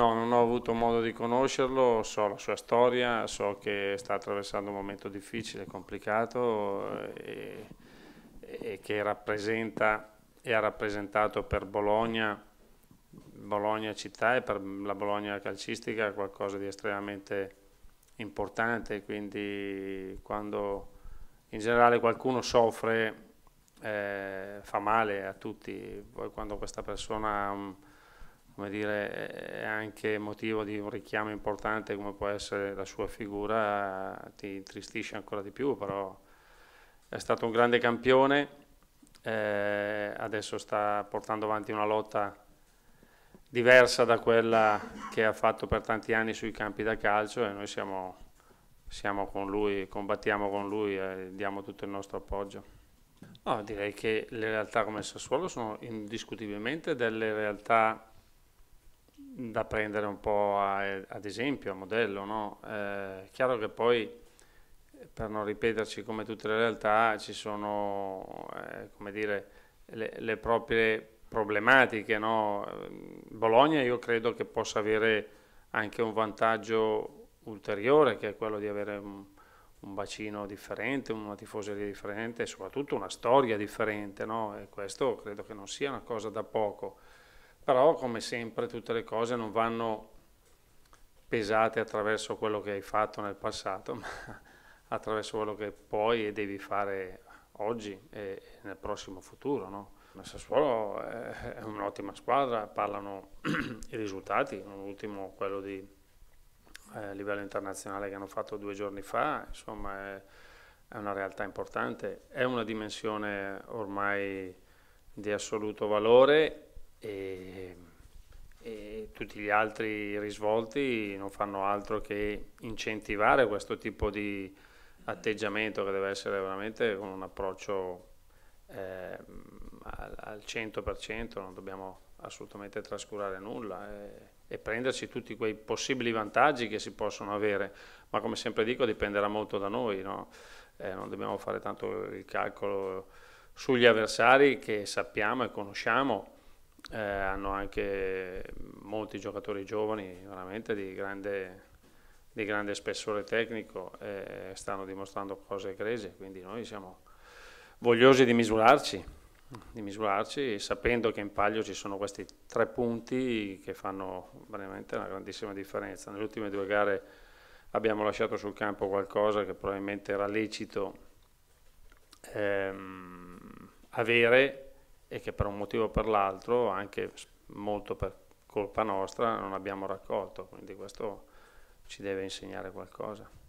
No, non ho avuto modo di conoscerlo, so la sua storia, so che sta attraversando un momento difficile, complicato eh, e, e che rappresenta e ha rappresentato per Bologna, Bologna città e per la Bologna calcistica qualcosa di estremamente importante, quindi quando in generale qualcuno soffre eh, fa male a tutti, poi quando questa persona... Um, come dire, è anche motivo di un richiamo importante come può essere la sua figura, ti intristisce ancora di più, però è stato un grande campione, eh, adesso sta portando avanti una lotta diversa da quella che ha fatto per tanti anni sui campi da calcio e noi siamo, siamo con lui, combattiamo con lui e diamo tutto il nostro appoggio. No, direi che le realtà come il Sassuolo sono indiscutibilmente delle realtà da prendere un po' a, ad esempio, a modello. No? è eh, chiaro che poi, per non ripeterci, come tutte le realtà, ci sono eh, come dire, le, le proprie problematiche. No? Bologna io credo che possa avere anche un vantaggio ulteriore, che è quello di avere un, un bacino differente, una tifoseria differente e soprattutto una storia differente. No? E questo credo che non sia una cosa da poco però come sempre tutte le cose non vanno pesate attraverso quello che hai fatto nel passato, ma attraverso quello che puoi e devi fare oggi e nel prossimo futuro. No? Il Sassuolo è un'ottima squadra, parlano i risultati, l'ultimo quello di eh, livello internazionale che hanno fatto due giorni fa, insomma è, è, una realtà importante, è una dimensione ormai di assoluto valore e, e tutti gli altri risvolti non fanno altro che incentivare questo tipo di atteggiamento che deve essere veramente con un approccio eh, al 100%, non dobbiamo assolutamente trascurare nulla eh, e, e, prenderci tutti quei possibili vantaggi che si possono avere, ma come sempre dico dipenderà molto da noi, no? eh, non dobbiamo fare tanto il calcolo sugli avversari che sappiamo e conosciamo eh, hanno anche molti giocatori giovani veramente di grande, di grande spessore tecnico e stanno dimostrando cose grese, quindi noi siamo vogliosi di misurarci, di misurarci sapendo che in palio ci sono questi tre punti che fanno veramente una grandissima differenza. Nelle ultime due gare abbiamo lasciato sul campo qualcosa che probabilmente era lecito ehm, avere e che per un motivo o per l'altro, anche molto per colpa nostra, non abbiamo raccolto, quindi questo ci deve insegnare qualcosa.